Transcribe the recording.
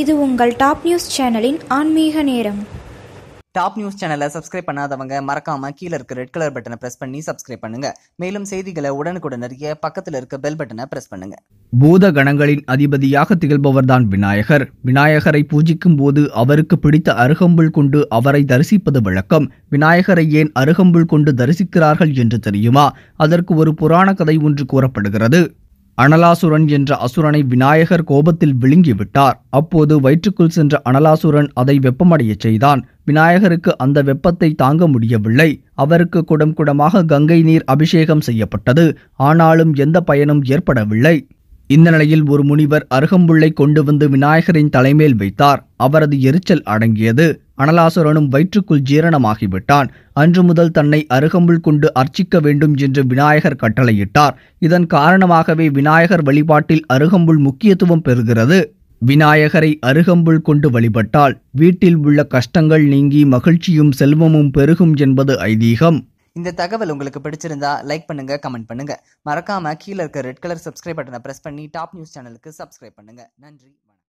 இது உங்கள் top news சேனலின் ஆன்மீக நேரம் டாப் நியூஸ் சேனலை சப்ஸ்கிரைப் பண்ணாதவங்க மறக்காம கீழே இருக்க ரெட் கலர் பட்டனை பிரஸ் பண்ணி சப்ஸ்கிரைப் பண்ணுங்க மேலும் செய்திகளை உடனுக்குடன் அறிய பக்கத்தில் இருக்க பெல் பட்டனை பிரஸ் பண்ணுங்க பூத கணங்களின் அதிபதியாக திகழ்பவர்தான் விநாயகர் விநாயகரை பூஜிக்கும் போது அவருக்கு பிடித்த அருகம்புல் கொண்டு அவரை தரிசிப்பது வழக்கம் விநாயகரை ஏன் அருகம்புல் கொண்டு தரிசிக்கிறார்கள் என்று தெரியுமா அதற்கு ஒரு புராண கதை ஒன்று கூறப்படுகிறது அனலாசுரன் என்ற அசுரனை விநாயகர் கோபத்தில் விழுங்கிவிட்டார் அப்போது வயிற்றுக்குள் சென்ற அனலாசுரன் அதை வெப்பமடையச் செய்தான் விநாயகருக்கு அந்த வெப்பத்தை தாங்க முடியவில்லை அவருக்கு குடம் குடமாக கங்கை நீர் அபிஷேகம் செய்யப்பட்டது ஆனாலும் எந்த பயனும் ஏற்படவில்லை இந்த நிலையில் ஒரு முனிவர் அருகம்புள்ளை கொண்டு வந்து விநாயகரின் தலைமேல் வைத்தார் அவரது எரிச்சல் அடங்கியது அனலாசுரனும் வயிற்றுக்குள் ஜீரணமாகிவிட்டான் அன்று முதல் தன்னை அருகம்புள் கொண்டு அர்ச்சிக்க வேண்டும் என்று விநாயகர் கட்டளையிட்டார் இதன் காரணமாகவே விநாயகர் வழிபாட்டில் அருகம்புள் முக்கியத்துவம் பெறுகிறது விநாயகரை அருகம்புள் கொண்டு வழிபட்டால் வீட்டில் உள்ள கஷ்டங்கள் நீங்கி மகிழ்ச்சியும் செல்வமும் பெருகும் என்பது ஐதீகம் இந்த தகவல் உங்களுக்கு பிடிச்சிருந்தா லைக் பண்ணுங்க கமெண்ட் பண்ணுங்க மறக்காம கீழே இருக்க ரெட் கலர் சப்ஸ்கிரைப் பட்டனை பிரஸ் பண்ணி டாப் நியூஸ் சேனலுக்கு சப்ஸ்கிரைப் பண்ணுங்க நன்றி